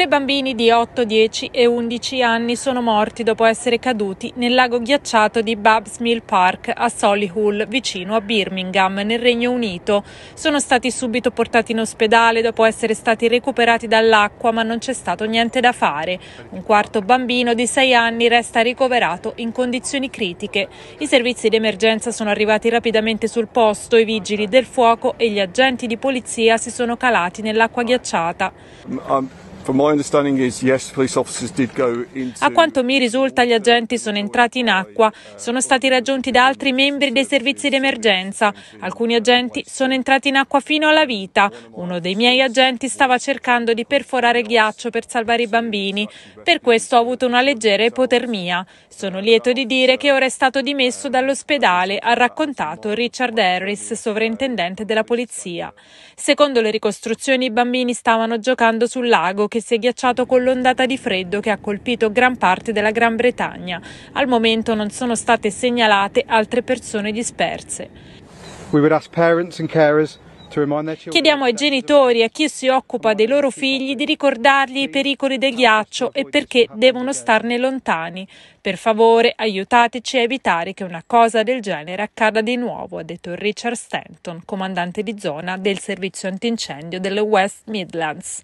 Tre bambini di 8, 10 e 11 anni sono morti dopo essere caduti nel lago ghiacciato di Babs Mill Park a Solihull, vicino a Birmingham, nel Regno Unito. Sono stati subito portati in ospedale dopo essere stati recuperati dall'acqua, ma non c'è stato niente da fare. Un quarto bambino di 6 anni resta ricoverato in condizioni critiche. I servizi di emergenza sono arrivati rapidamente sul posto, i vigili del fuoco e gli agenti di polizia si sono calati nell'acqua ghiacciata. Um, a quanto mi risulta gli agenti sono entrati in acqua, sono stati raggiunti da altri membri dei servizi di emergenza. Alcuni agenti sono entrati in acqua fino alla vita. Uno dei miei agenti stava cercando di perforare ghiaccio per salvare i bambini. Per questo ho avuto una leggera ipotermia. Sono lieto di dire che ora è stato dimesso dall'ospedale, ha raccontato Richard Harris, sovrintendente della polizia. Secondo le ricostruzioni i bambini stavano giocando sul lago che si è ghiacciato con l'ondata di freddo che ha colpito gran parte della Gran Bretagna. Al momento non sono state segnalate altre persone disperse. Chiediamo ai genitori e a chi si occupa dei loro figli di ricordargli i pericoli del ghiaccio e perché devono starne lontani. Per favore, aiutateci a evitare che una cosa del genere accada di nuovo, ha detto Richard Stanton, comandante di zona del servizio antincendio delle West Midlands.